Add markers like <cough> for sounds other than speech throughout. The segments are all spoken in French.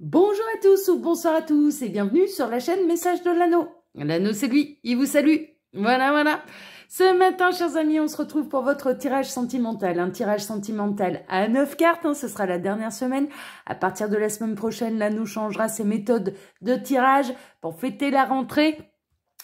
Bonjour à tous ou bonsoir à tous et bienvenue sur la chaîne Message de l'anneau. L'anneau c'est lui, il vous salue. Voilà, voilà. Ce matin, chers amis, on se retrouve pour votre tirage sentimental. Un tirage sentimental à neuf cartes, hein, ce sera la dernière semaine. À partir de la semaine prochaine, l'anneau changera ses méthodes de tirage pour fêter la rentrée.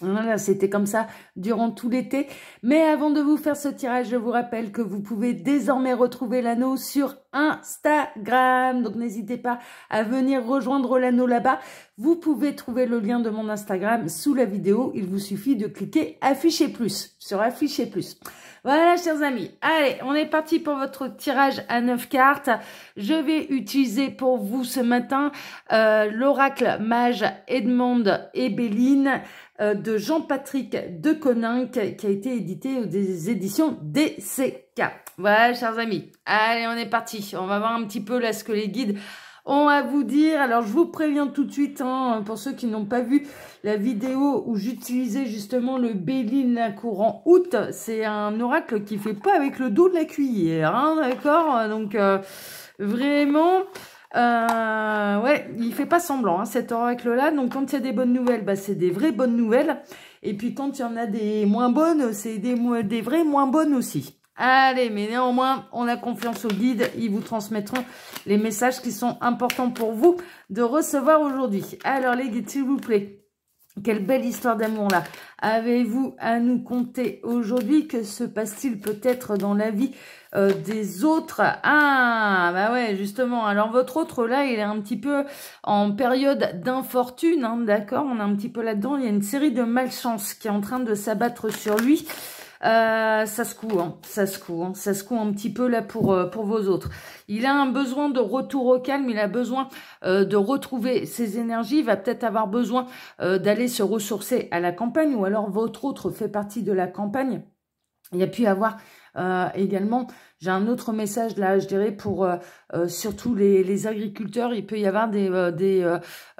Voilà, c'était comme ça durant tout l'été. Mais avant de vous faire ce tirage, je vous rappelle que vous pouvez désormais retrouver l'anneau sur Instagram. Donc n'hésitez pas à venir rejoindre l'anneau là-bas. Vous pouvez trouver le lien de mon Instagram sous la vidéo. Il vous suffit de cliquer afficher plus sur afficher plus. Voilà, chers amis. Allez, on est parti pour votre tirage à neuf cartes. Je vais utiliser pour vous ce matin euh, l'oracle mage Edmond et euh, de Jean-Patrick Deconinck qui a été édité aux éditions DCK. Voilà, chers amis. Allez, on est parti. On va voir un petit peu là ce que les guides ont à vous dire. Alors, je vous préviens tout de suite, hein, pour ceux qui n'ont pas vu la vidéo où j'utilisais justement le Béline courant août, c'est un oracle qui fait pas avec le dos de la cuillère, hein, d'accord Donc, euh, vraiment... Euh, ouais, il fait pas semblant, hein, cet oracle-là. Donc, quand il y a des bonnes nouvelles, bah, c'est des vraies bonnes nouvelles. Et puis, quand il y en a des moins bonnes, c'est des, des vraies moins bonnes aussi. Allez, mais néanmoins, on a confiance au guide. Ils vous transmettront les messages qui sont importants pour vous de recevoir aujourd'hui. Alors, les guides, s'il vous plaît, quelle belle histoire d'amour là. Avez-vous à nous conter aujourd'hui Que se passe-t-il peut-être dans la vie euh, des autres Ah, bah ouais, justement. Alors votre autre là, il est un petit peu en période d'infortune, hein, d'accord On est un petit peu là-dedans. Il y a une série de malchances qui est en train de s'abattre sur lui. Euh, ça se coud, hein. ça se coud, hein. ça se coud un petit peu là pour, euh, pour vos autres. Il a un besoin de retour au calme, il a besoin euh, de retrouver ses énergies, il va peut-être avoir besoin d'aller se ressourcer à la campagne ou alors votre autre fait partie de la campagne. Il y a pu y avoir euh, également, j'ai un autre message là, je dirais, pour euh, euh, surtout les, agriculteurs, il peut y avoir des...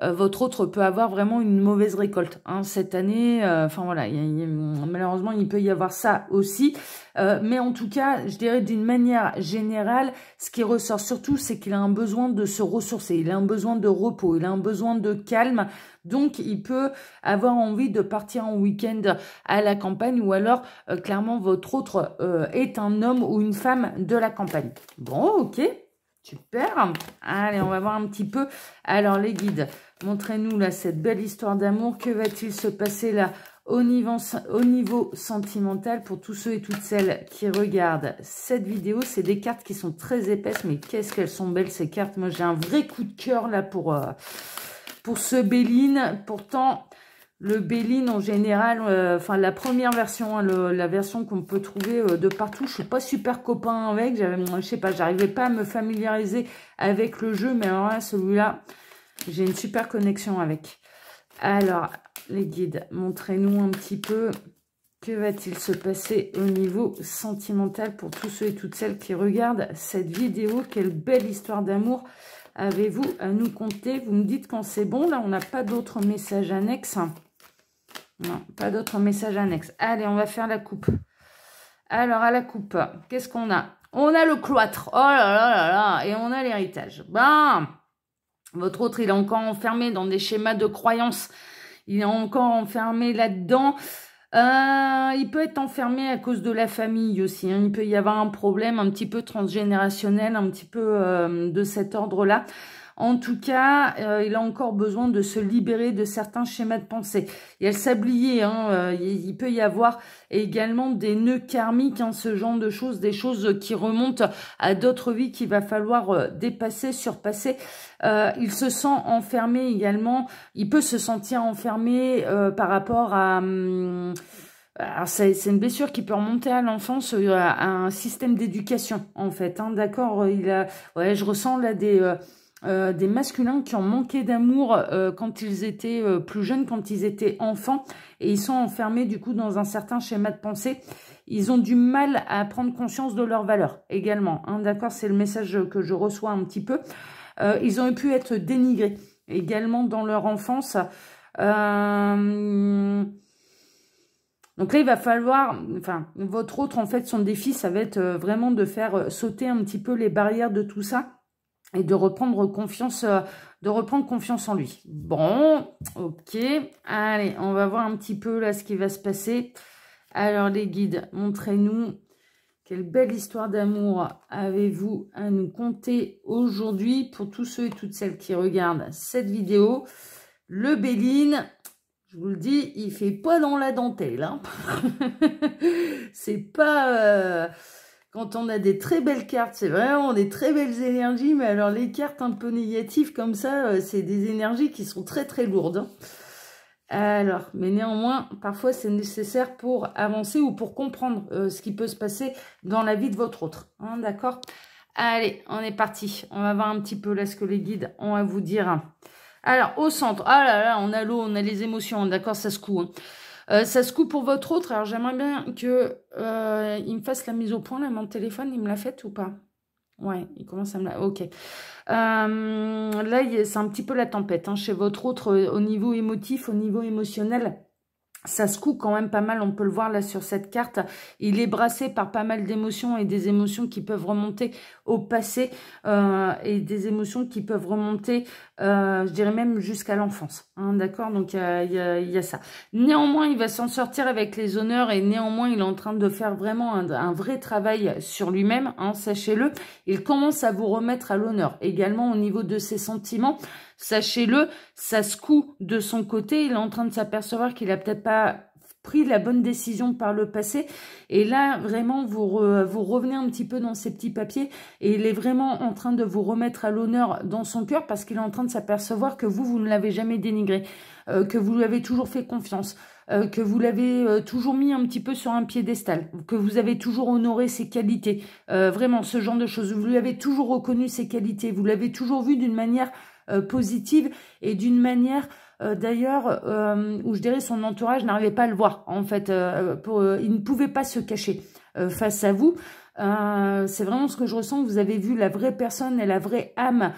votre autre peut avoir vraiment une mauvaise récolte hein, cette année. Enfin voilà, malheureusement, il peut y avoir ça aussi. mais en tout cas, je dirais d'une manière générale, ce qui ressort surtout, c'est qu'il a un besoin de se ressourcer, il a un besoin de repos, il a un besoin de calme, donc, il peut avoir envie de partir en week-end à la campagne ou alors, euh, clairement, votre autre euh, est un homme ou une femme de la campagne. Bon, ok. Super. Allez, on va voir un petit peu. Alors, les guides, montrez-nous là cette belle histoire d'amour. Que va-t-il se passer là au niveau, sentimental, pour tous ceux et toutes celles qui regardent cette vidéo, c'est des cartes qui sont très épaisses, mais qu'est-ce qu'elles sont belles ces cartes Moi, j'ai un vrai coup de cœur là pour... Euh, pour ce Béline. Pourtant, le Béline, en général, euh, enfin, la première version, hein, la version qu'on peut trouver euh, de partout, je suis pas super copain avec. Je sais pas, j'arrivais pas à me familiariser avec le jeu, mais alors là, celui-là, j'ai une super connexion avec. Alors, les guides, montrez-nous un petit peu que va-t-il se passer au niveau sentimental pour tous ceux et toutes celles qui regardent cette vidéo. Quelle belle histoire d'amour avez-vous à nous compter Vous me dites quand c'est bon. Là, on n'a pas d'autres messages annexes. Non, pas d'autres messages annexes. Allez, on va faire la coupe. Alors, à la coupe, qu'est-ce qu'on a On a le cloître. Oh là là là là Et on a l'héritage. Bam Votre autre, il est encore enfermé dans des schémas de croyances. Il est encore enfermé là-dedans. Euh, il peut être enfermé à cause de la famille aussi. Hein. Il peut y avoir un problème un petit peu transgénérationnel, un petit peu euh, de cet ordre-là. En tout cas, euh, il a encore besoin de se libérer de certains schémas de pensée. Il y a le sablier, hein, euh, il peut y avoir également des nœuds karmiques, hein, ce genre de choses, des choses qui remontent à d'autres vies qu'il va falloir euh, dépasser, surpasser. il se sent enfermé également, il peut se sentir enfermé par rapport à... Hum, alors, c'est une blessure qui peut remonter à l'enfance, à, un système d'éducation en fait. Hein, d'accord, il a, ouais, je ressens là des euh, des masculins qui ont manqué d'amour euh, quand ils étaient euh, plus jeunes, quand ils étaient enfants, et ils sont enfermés du coup dans un certain schéma de pensée. Ils ont du mal à prendre conscience de leurs valeurs également. Hein, d'accord, c'est le message que je reçois un petit peu. ils ont pu être dénigrés également dans leur enfance. Donc là, il va falloir, enfin, votre autre, en fait, son défi, ça va être vraiment de faire sauter un petit peu les barrières de tout ça et de reprendre confiance, euh, de reprendre confiance en lui. Bon, ok. Allez, on va voir un petit peu là ce qui va se passer. Alors les guides, montrez-nous quelle belle histoire d'amour avez-vous à nous conter aujourd'hui pour tous ceux et toutes celles qui regardent cette vidéo. Le Béline, je vous le dis, il fait pas dans la dentelle. Hein. <laughs> C'est pas... Euh, quand on a des très belles cartes, c'est vraiment des très belles énergies, mais alors les cartes un peu négatives comme ça, euh, c'est des énergies qui sont très très lourdes. Hein. Alors, mais néanmoins, parfois c'est nécessaire pour avancer ou pour comprendre euh, ce qui peut se passer dans la vie de votre autre. Hein, d'accord Allez, on est parti. On va voir un petit peu là ce que les guides ont à vous dire. Alors, au centre, ah là là, on a l'eau, on a les émotions, d'accord, ça se coule. Hein. Euh, ça se coupe pour votre autre. Alors, j'aimerais bien que euh, il me fasse la mise au point. Là, mon téléphone, il me l'a fait ou pas Ouais, il commence à me la... Ok. Euh, là, c'est un petit peu la tempête. Hein, chez votre autre, au niveau émotif, au niveau émotionnel, ça se coupe quand même pas mal, on peut le voir là sur cette carte. Il est brassé par pas mal d'émotions et des émotions qui peuvent remonter au passé euh, et des émotions qui peuvent remonter, euh, je dirais même jusqu'à l'enfance. Hein, d'accord Donc il y, a, ça. Néanmoins, il va s'en sortir avec les honneurs et néanmoins, il est en train de faire vraiment un, vrai travail sur lui-même, hein, sachez-le. Il commence à vous remettre à l'honneur également au niveau de ses sentiments. Sachez-le, ça secoue de son côté, il est en train de s'apercevoir qu'il a peut-être pas pris la bonne décision par le passé. Et là, vraiment, vous, vous revenez un petit peu dans ses petits papiers et il est vraiment en train de vous remettre à l'honneur dans son cœur parce qu'il est en train de s'apercevoir que vous, vous ne l'avez jamais dénigré, euh, que vous lui avez toujours fait confiance. Euh, que vous l'avez euh, toujours mis un petit peu sur un piédestal, que vous avez toujours honoré ses qualités, vraiment ce genre de choses, vous lui avez toujours reconnu ses qualités, vous l'avez toujours vu d'une manière euh, positive et d'une manière euh, d'ailleurs euh, où je dirais son entourage n'arrivait pas à le voir en fait. Pour, il ne pouvait pas se cacher face à vous. c'est vraiment ce que je ressens. Vous avez vu la vraie personne et la vraie âme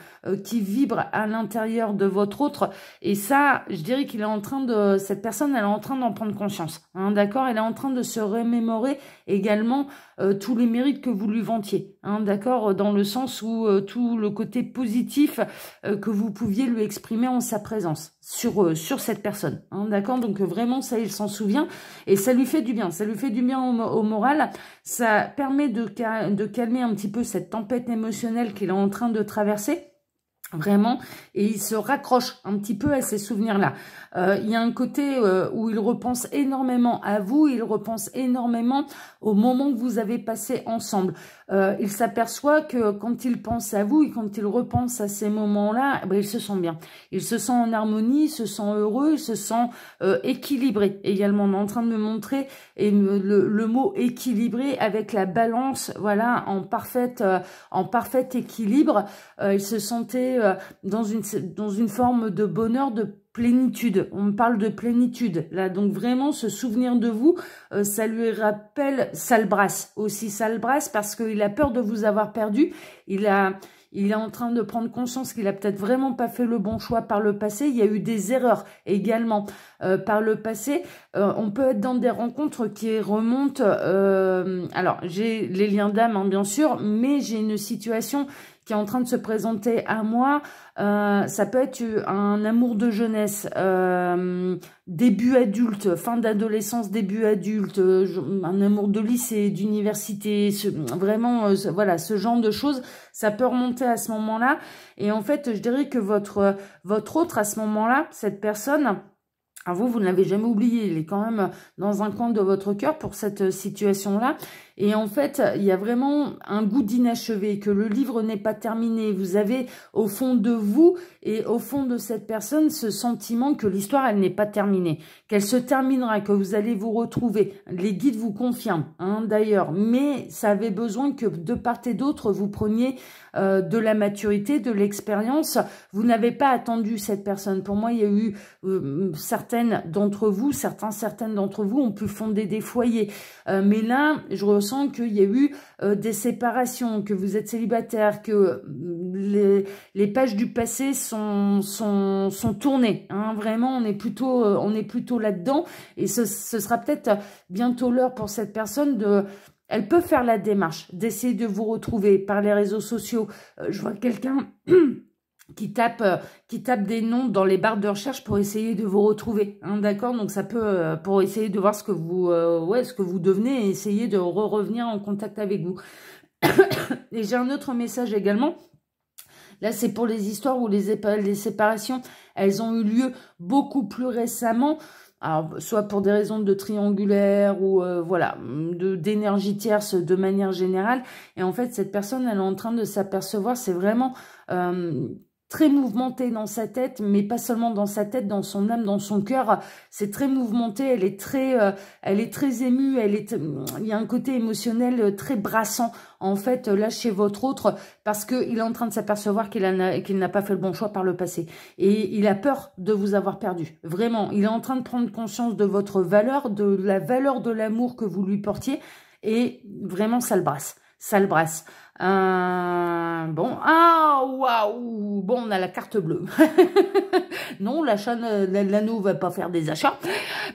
qui vibre à l'intérieur de votre autre. Et ça, je dirais qu'il est en train de cette personne, elle est en train d'en prendre conscience. Hein, d'accord, elle est en train de se remémorer également euh, tous les mérites que vous lui vantiez, hein, d'accord euh, Dans le sens où euh, tout le côté positif que vous pouviez lui exprimer en sa présence sur, sur cette personne, hein, d'accord Donc vraiment, ça, il s'en souvient et ça lui fait du bien. Ça lui fait du bien au, moral. Ça permet de calmer un petit peu cette tempête émotionnelle qu'il est en train de traverser Vraiment, et il se raccroche un petit peu à ces souvenirs-là. Euh, il y a un côté euh, où il repense énormément à vous, il repense énormément au moment que vous avez passé ensemble. Euh, il s'aperçoit que quand il pense à vous et quand il repense à ces moments-là, eh ben, il se sent bien. Il se sent en harmonie, il se sent heureux, il se sent euh, équilibré également. On est en train de me montrer et le, mot équilibré avec la balance, voilà, en parfaite, euh, en parfait équilibre. il se sentait euh, dans une, dans une forme de bonheur, de plénitude. On me parle de plénitude, là. Donc, vraiment, ce souvenir de vous, euh, ça lui rappelle brasse. Aussi brasse parce qu'il a peur de vous avoir perdu. Il a... Il est en train de prendre conscience qu'il a peut-être vraiment pas fait le bon choix par le passé. Il y a eu des erreurs également euh, par le passé. on peut être dans des rencontres qui remontent. alors, j'ai les liens d'âme, hein, bien sûr, mais j'ai une situation qui est en train de se présenter à moi. Euh, ça peut être un amour de jeunesse, euh, début adulte, fin d'adolescence, début adulte, euh, un amour de lycée, d'université, vraiment, voilà, ce genre de choses, ça peut remonter à ce moment-là. Et en fait, je dirais que votre, votre autre, à ce moment-là, cette personne, à ah, vous, vous ne l'avez jamais oublié, il est quand même dans un coin de votre cœur pour cette situation-là. Et en fait, il y a vraiment un goût d'inachevé, que le livre n'est pas terminé. Vous avez au fond de vous et au fond de cette personne ce sentiment que l'histoire, elle n'est pas terminée, qu'elle se terminera, que vous allez vous retrouver. Les guides vous confirment, hein, d'ailleurs. Mais ça avait besoin que de part et d'autre, vous preniez euh, de la maturité, de l'expérience. Vous n'avez pas attendu cette personne. Pour moi, il y a eu euh, certaines d'entre vous, certains, certaines d'entre vous ont pu fonder des foyers. Euh, mais là, je sent qu'il y a eu euh, des séparations, que vous êtes célibataire, que mm, les, les pages du passé sont, sont, sont tournées. Hein. Vraiment, on est plutôt, euh, on est plutôt là-dedans. Et ce, ce sera peut-être bientôt l'heure pour cette personne de... Elle peut faire la démarche d'essayer de vous retrouver par les réseaux sociaux. Euh, je vois quelqu'un... <clears throat> qui tape, euh, qui tape des noms dans les barres de recherche pour essayer de vous retrouver, hein, d'accord Donc ça peut, euh, pour essayer de voir ce que vous, euh, ouais, ce que vous devenez et essayer de re revenir en contact avec vous. <coughs> et j'ai un autre message également. Là, c'est pour les histoires où les, séparations, elles ont eu lieu beaucoup plus récemment. Alors, soit pour des raisons de triangulaire ou voilà, d'énergie tierce de manière générale. Et en fait, cette personne, elle est en train de s'apercevoir, c'est vraiment très mouvementée dans sa tête, mais pas seulement dans sa tête, dans son âme, dans son cœur. C'est très mouvementé, elle est très, euh, elle est très émue, elle est, euh, il y a un côté émotionnel euh, très brassant, en fait, là, chez votre autre, parce qu'il est en train de s'apercevoir qu'il n'a pas fait le bon choix par le passé. Et il a peur de vous avoir perdu. Vraiment, il est en train de prendre conscience de votre valeur, de la valeur de l'amour que vous lui portiez, et vraiment, ça le brasse. Ça le brasse. Euh, bon, ah, waouh, bon, on a la carte bleue. <laughs> non, l'anneau va pas faire des achats.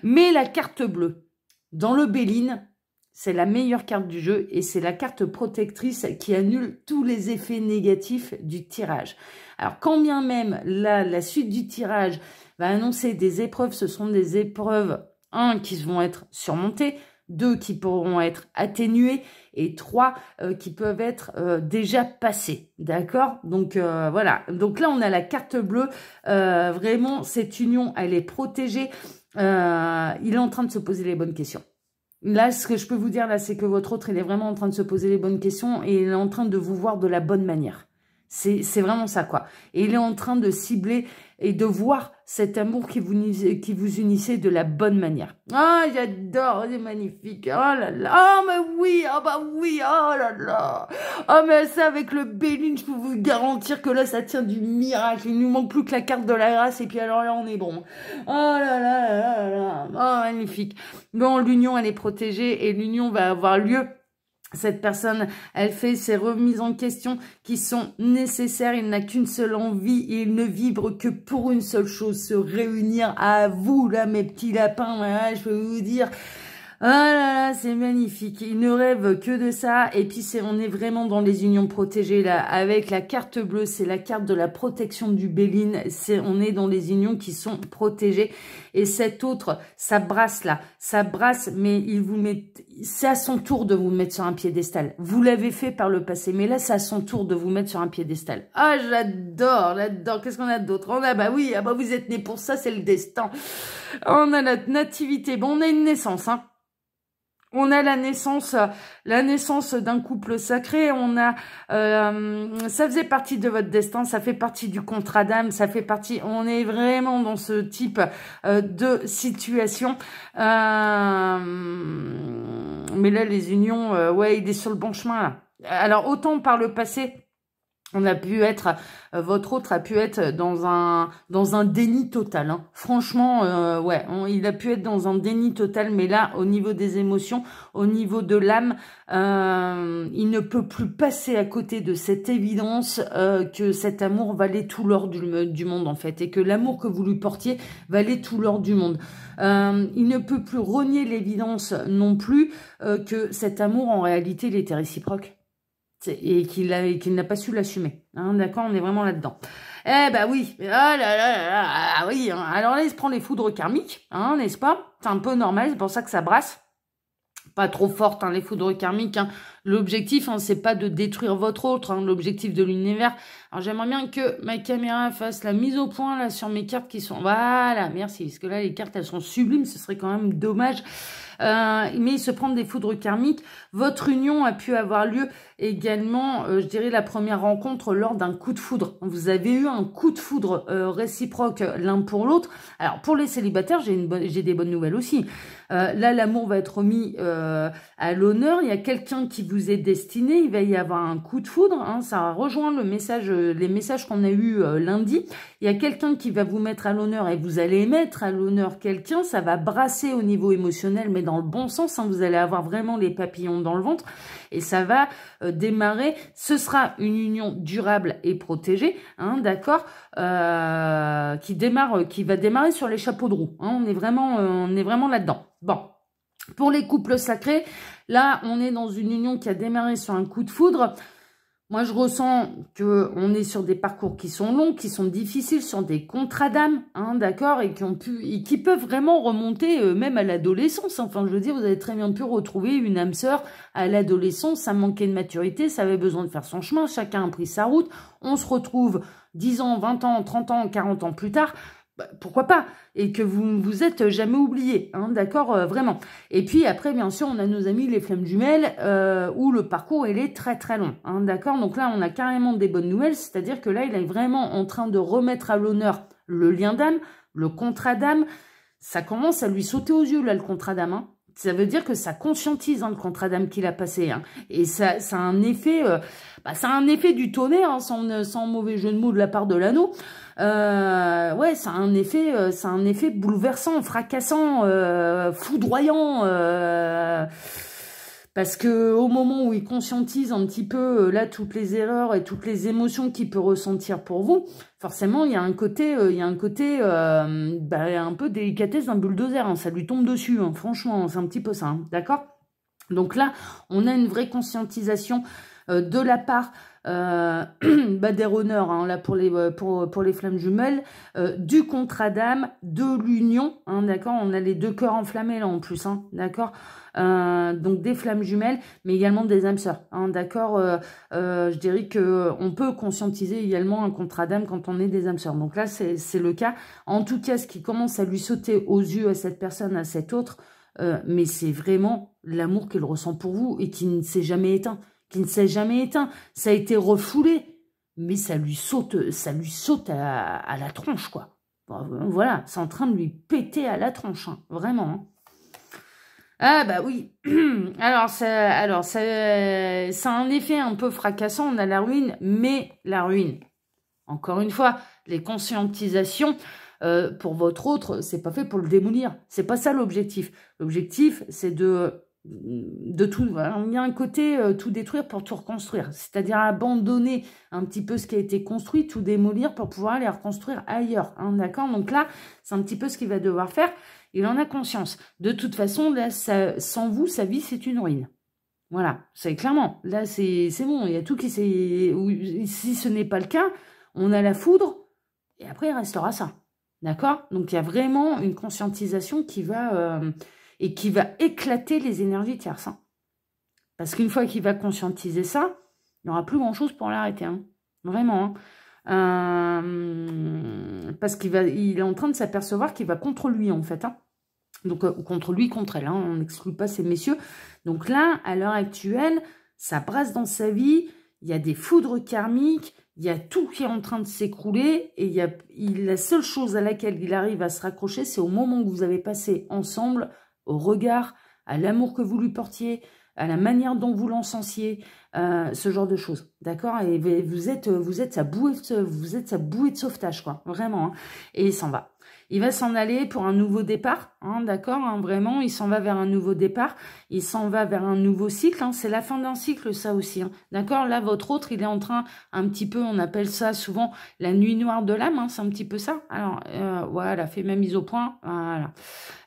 Mais la carte bleue, dans le Béline, c'est la meilleure carte du jeu et c'est la carte protectrice qui annule tous les effets négatifs du tirage. Alors, quand bien même la, la suite du tirage va annoncer des épreuves, ce sont des épreuves, un, qui vont être surmontées, deux qui pourront être atténués et trois euh, qui peuvent être euh, déjà passés. D'accord Donc euh, voilà. Donc là, on a la carte bleue. vraiment, cette union, elle est protégée. il est en train de se poser les bonnes questions. Là, ce que je peux vous dire, là, c'est que votre autre, il est vraiment en train de se poser les bonnes questions et il est en train de vous voir de la bonne manière. C'est vraiment ça, quoi. Et il est en train de cibler et de voir cet amour qui vous, qui vous unissait de la bonne manière. Ah, j'adore, c'est magnifique. Oh là là, oh mais oui, oh bah oui, oh là là. Oh mais ça, avec le Béline, je peux vous garantir que là, ça tient du miracle. Il nous manque plus que la carte de la grâce et puis alors là, on est bon. Oh là là là là là, oh magnifique. Bon, l'union, elle est protégée et l'union va avoir lieu cette personne, elle fait ses remises en question qui sont nécessaires. Il n'a qu'une seule envie. Il ne vibre que pour une seule chose, se réunir à vous, là, mes petits lapins. je vais vous dire, Oh là là, c'est magnifique. Il ne rêve que de ça. Et puis, c'est, on est vraiment dans les unions protégées, là. Avec la carte bleue, c'est la carte de la protection du Béline. C'est, on est dans les unions qui sont protégées. Et cet autre, ça brasse, là. Ça brasse, mais il vous met, c'est à son tour de vous mettre sur un piédestal. Vous l'avez fait par le passé, mais là, c'est à son tour de vous mettre sur un piédestal. Ah, j'adore, j'adore. Qu'est-ce qu'on a d'autre? On a, bah oui, ah bah vous êtes né pour ça, c'est le destin. On a notre nativité. Bon, on a une naissance, hein. On a la naissance, la naissance d'un couple sacré. On a, euh, ça faisait partie de votre destin, ça fait partie du contrat d'âme, ça fait partie. On est vraiment dans ce type euh, de situation. Euh, mais là, les unions, ouais, il est sur le bon chemin. Alors autant par le passé, on a pu être, euh, votre autre a pu être dans un dans un déni total. Hein. Franchement, euh, ouais, il a pu être dans un déni total, mais là, au niveau des émotions, au niveau de l'âme, euh, il ne peut plus passer à côté de cette évidence que cet amour valait tout l'or du, du, monde en fait, et que l'amour que vous lui portiez valait tout l'or du monde. il ne peut plus renier l'évidence non plus que cet amour en réalité il était réciproque et qu'il n'a pas su l'assumer. Hein, D'accord, on est vraiment là-dedans. Eh ben oui, oh là là ah oui. Hein. Alors là, il se prend les foudres karmiques, hein, n'est-ce pas C'est un peu normal, c'est pour ça que ça brasse. Pas trop forte, hein, les foudres karmiques. L'objectif, hein, c'est pas de détruire votre autre, hein, l'objectif de l'univers. Alors j'aimerais bien que ma caméra fasse la mise au point là sur mes cartes qui sont... Voilà, merci, parce que là les cartes elles sont sublimes, ce serait quand même dommage. Euh, mais se prendre des foudres karmiques. Votre union a pu avoir lieu également, euh, je dirais, la première rencontre lors d'un coup de foudre. Vous avez eu un coup de foudre euh, réciproque l'un pour l'autre. Alors pour les célibataires, j'ai des bonnes nouvelles aussi. Euh, là, l'amour va être remis à l'honneur. Il y a quelqu'un qui vous est destiné. Il va y avoir un coup de foudre. Hein. Ça rejoint le message, euh, les messages qu'on a eu euh, lundi. Il y a quelqu'un qui va vous mettre à l'honneur et vous allez mettre à l'honneur quelqu'un. Ça va brasser au niveau émotionnel, mais dans le bon sens. Hein. Vous allez avoir vraiment les papillons dans le ventre et ça va euh, démarrer. Ce sera une union durable et protégée, hein, d'accord, qui démarre, qui va démarrer sur les chapeaux de roue. Hein. on est vraiment, on est vraiment là-dedans. Bon, pour les couples sacrés, Là, on est dans une union qui a démarré sur un coup de foudre. Moi, je ressens qu'on est sur des parcours qui sont longs, qui sont difficiles, sur des contrats d'âme, hein, d'accord, et qui ont pu, qui peuvent vraiment remonter euh, même à l'adolescence. Enfin, je veux dire, vous avez très bien pu retrouver une âme sœur à l'adolescence. Ça manquait de maturité, ça avait besoin de faire son chemin. Chacun a pris sa route. On se retrouve 10 ans, 20 ans, 30 ans, 40 ans plus tard bah, pourquoi pas Et que vous ne vous êtes jamais oublié, hein, d'accord euh, Vraiment. Et puis après, bien sûr, on a nos amis les flammes jumelles euh, où le parcours, il est très très long, hein, d'accord Donc là, on a carrément des bonnes nouvelles, c'est-à-dire que là, il est vraiment en train de remettre à l'honneur le lien d'âme, le contrat d'âme. Ça commence à lui sauter aux yeux, là, le contrat d'âme, hein ça veut dire que ça conscientise hein, le contrat d'âme qu'il a passé. Hein. Et ça, ça a un effet, euh, bah, ça a un effet du tonnerre, hein, sans, sans, mauvais jeu de mots de la part de l'anneau. Euh, ouais, ça un effet, euh, ça a un effet bouleversant, fracassant, euh, foudroyant. Parce que au moment où il conscientise un petit peu euh, là toutes les erreurs et toutes les émotions qu'il peut ressentir pour vous, forcément il y a un côté, euh, il y a un côté euh, bah, un peu délicatesse d'un bulldozer, hein. ça lui tombe dessus, hein. franchement, c'est un petit peu ça, hein. d'accord Donc là, on a une vraie conscientisation de la part euh, <clears throat> bah, des honneurs hein, là pour les euh, pour, pour les flammes jumelles, euh, du contrat d'âme, de l'union, hein, d'accord. On a les deux cœurs enflammés là en plus, hein, d'accord. Euh, donc des flammes jumelles, mais également des âmes sœurs, hein, d'accord. Euh, je dirais que on peut conscientiser également un contrat d'âme quand on est des âmes sœurs. Donc là c'est le cas. En tout cas, ce qui commence à lui sauter aux yeux à cette personne, à cet autre. mais c'est vraiment l'amour qu'elle ressent pour vous et qui ne s'est jamais éteint qui ne s'est jamais éteint. Ça a été refoulé, mais ça lui saute, ça lui saute à, la tronche, quoi. Euh, voilà, c'est en train de lui péter à la tronche, hein, vraiment. Hein. Ah bah oui. <clears throat> Alors ça, alors ça, un effet un peu fracassant. On a la ruine, mais la ruine. Encore une fois, les conscientisations euh, pour votre autre, c'est pas fait pour le démolir. C'est pas ça l'objectif. L'objectif, c'est de de tout, il y a un côté euh, tout détruire pour tout reconstruire, c'est-à-dire abandonner un petit peu ce qui a été construit, tout démolir pour pouvoir aller reconstruire ailleurs, hein, d'accord Donc là, c'est un petit peu ce qu'il va devoir faire, il en a conscience. De toute façon, là, sans vous, sa vie, c'est une ruine. Voilà, c'est clairement, là, c'est bon, il y a tout qui s'est... Si ce n'est pas le cas, on a la foudre, et après, il restera ça, d'accord Donc il y a vraiment une conscientisation qui va... Euh, et qui va éclater les énergies tierces. Parce qu'une fois qu'il va conscientiser ça, il n'y aura plus grand-chose pour l'arrêter. Hein. Vraiment. Hein. Euh, parce qu'il va, il est en train de s'apercevoir qu'il va contre lui, en fait. Hein. Donc, euh, contre lui, contre elle. On n'exclut pas ces messieurs. Donc là, à l'heure actuelle, ça brasse dans sa vie. Il y a des foudres karmiques il y a tout qui est en train de s'écrouler et il y a, la seule chose à laquelle il arrive à se raccrocher, c'est au moment où vous avez passé ensemble au regard, à l'amour que vous lui portiez, à la manière dont vous l'encensiez, euh, ce genre de choses, d'accord Et vous êtes, vous êtes sa bouée, vous êtes sa bouée de sauvetage, quoi, vraiment. Hein. et il s'en va. Il va s'en aller pour un nouveau départ, hein, d'accord hein, Vraiment, il s'en va vers un nouveau départ, il s'en va vers un nouveau cycle. c'est la fin d'un cycle, ça aussi, d'accord Là, votre autre, il est en train, un petit peu, on appelle ça souvent la nuit noire de l'âme, c'est un petit peu ça. Alors, euh, voilà, fait ma mise au point, voilà.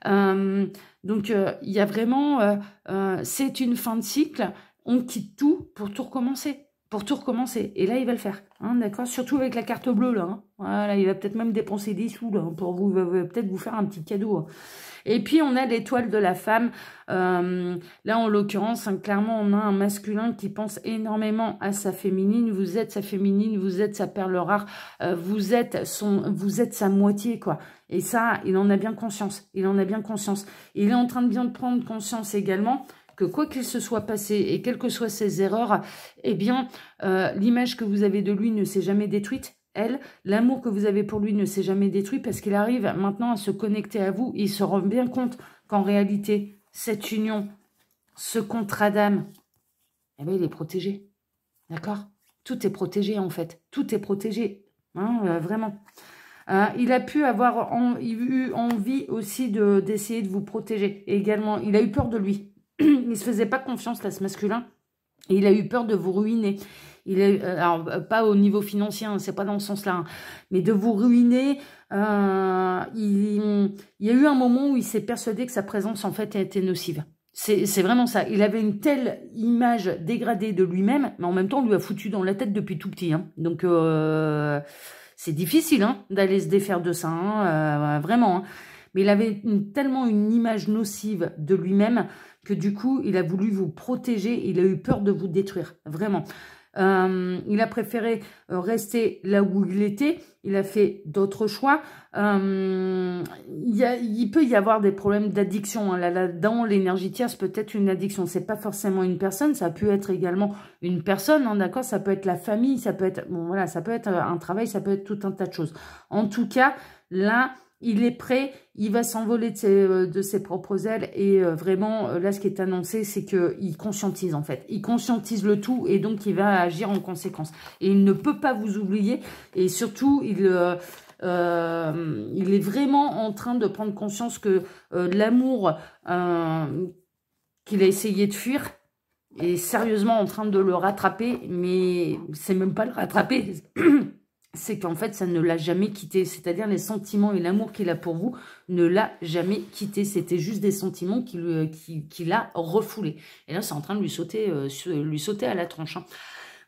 Euh, donc euh, il y a vraiment, euh, euh, c'est une fin de cycle, on quitte tout pour tout recommencer pour tout recommencer. Et là, il va le faire. Hein, d'accord Surtout avec la carte bleue, là. Hein. Voilà, il va peut-être même dépenser des sous, là, pour vous, peut-être vous faire un petit cadeau. Hein. Et puis, on a l'étoile de la femme. Euh, là, en l'occurrence, clairement, on a un masculin qui pense énormément à sa féminine. Vous êtes sa féminine, vous êtes sa perle rare, euh, vous, êtes son, vous êtes sa moitié, quoi. Et ça, il en a bien conscience. Il en a bien conscience. Il est en train de bien prendre conscience également que quoi qu'il se soit passé et quelles que soient ses erreurs, eh bien, euh, l'image que vous avez de lui ne s'est jamais détruite. Elle, l'amour que vous avez pour lui ne s'est jamais détruit parce qu'il arrive maintenant à se connecter à vous. il se rend bien compte qu'en réalité, cette union, ce contrat d'âme, eh ben, il est protégé. D'accord Tout est protégé, en fait. Tout est protégé. Hein, euh, vraiment. Euh, il a pu avoir eu envie aussi d'essayer de, de vous protéger. Et également, il a eu peur de lui. <clears throat> il ne se faisait pas confiance l'as ce masculin. Et il a eu peur de vous ruiner. Il est, euh, alors, euh, pas au niveau financier, hein, c'est pas dans ce sens-là, hein, mais de vous ruiner. Euh, il, y a eu un moment où il s'est persuadé que sa présence en fait était nocive. C'est vraiment ça. Il avait une telle image dégradée de lui-même, mais en même temps, on lui a foutu dans la tête depuis tout petit. Hein. Donc, c'est difficile d'aller se défaire de ça, vraiment. Mais il avait tellement une image nocive de lui-même que du coup, il a voulu vous protéger, il a eu peur de vous détruire, vraiment. Euh, il a préféré euh, rester là où il était. Il a fait d'autres choix. Euh, il, peut y avoir des problèmes d'addiction. Hein. Là-dedans, l'énergie tierce peut être une addiction. C'est pas forcément une personne. Ça peut être également une personne, hein, d'accord Ça peut être la famille. Ça peut être, bon, voilà, ça peut être un travail. Ça peut être tout un tas de choses. En tout cas, là, il est prêt, il va s'envoler de ses, euh, propres ailes. Et euh, vraiment, euh, là, ce qui est annoncé, c'est qu'il conscientise, en fait. Il conscientise le tout et donc il va agir en conséquence. Et il ne peut pas vous oublier. Et surtout, il... il est vraiment en train de prendre conscience que l'amour qu'il a essayé de fuir est sérieusement en train de le rattraper, mais c'est même pas le rattraper, <clears throat> c'est qu'en fait, ça ne l'a jamais quitté. C'est-à-dire les sentiments et l'amour qu'il a pour vous ne l'a jamais quitté. C'était juste des sentiments qu'il euh, qui, qui a refoulés. Et là, c'est en train de lui sauter, euh, lui sauter à la tronche. Hein.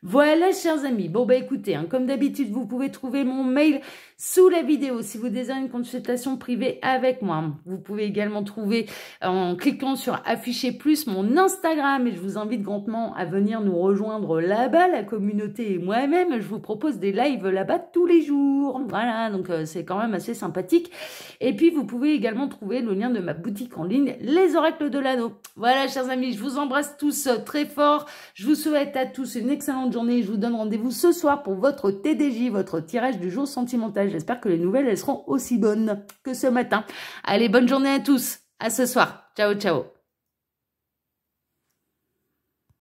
Voilà, chers amis. Bon, bah écoutez, hein, comme d'habitude, vous pouvez trouver mon mail sous la vidéo si vous désirez une consultation privée avec moi. Vous pouvez également trouver euh, en cliquant sur afficher plus mon Instagram et je vous invite grandement à venir nous rejoindre là-bas, la communauté et moi-même. Je vous propose des lives là-bas tous les jours. Voilà, donc euh, c'est quand même assez sympathique. Et puis vous pouvez également trouver le lien de ma boutique en ligne, les oracles de l'anneau. Voilà, chers amis, je vous embrasse tous euh, très fort. Je vous souhaite à tous une excellente journée. Je vous donne rendez-vous ce soir pour votre TDJ, votre tirage du jour sentimental. J'espère que les nouvelles, elles seront aussi bonnes que ce matin. Allez, bonne journée à tous. À ce soir. Ciao, ciao.